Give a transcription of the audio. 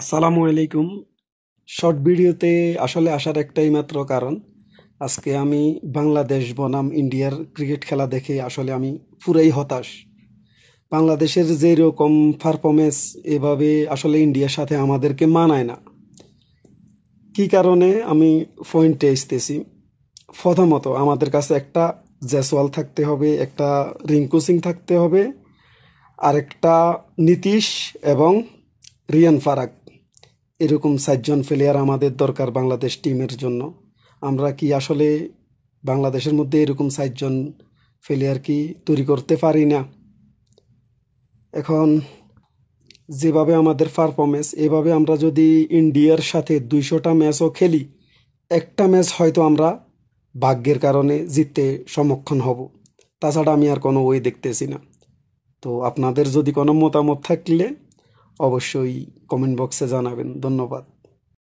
আসসালামু আলাইকুম শর্ট ভিডিওতে আসলে আসার একটাই মাত্র কারণ আজকে আমি বাংলাদেশ বনাম ইন্ডিয়ার ক্রিকেট খেলা দেখে আসলে আমি পুরাই হতাশ বাংলাদেশের যে রকম পারফরমেন্স এভাবে আসলে ইন্ডিয়ার সাথে আমাদেরকে মানায় না কি কারণে আমি পয়েন্টে আসতেছি প্রথমত আমাদের কাছে একটা জেসওয়াল থাকতে হবে একটা রিঙ্কু সিং থাকতে হবে আরেকটা নীতিশ এবং রিয়ান ফারাক এরকম চারজন প্লেয়ার আমাদের দরকার বাংলাদেশ টিমের জন্য আমরা কি আসলে বাংলাদেশের মধ্যে এরকম চারজন প্লেয়ার কি তৈরি করতে পারি না এখন যেভাবে আমাদের পারফরমেন্স এভাবে আমরা যদি ইন্ডিয়ার সাথে দুইশোটা ম্যাচও খেলি একটা ম্যাচ হয়তো আমরা ভাগ্যের কারণে জিততে সমক্ষণ হব তাছাড়া আমি আর কোনো ওই দেখতেছি না তো আপনাদের যদি কোনো মতামত থাকলে অবশ্যই কমেন্ট বক্সে জানাবেন ধন্যবাদ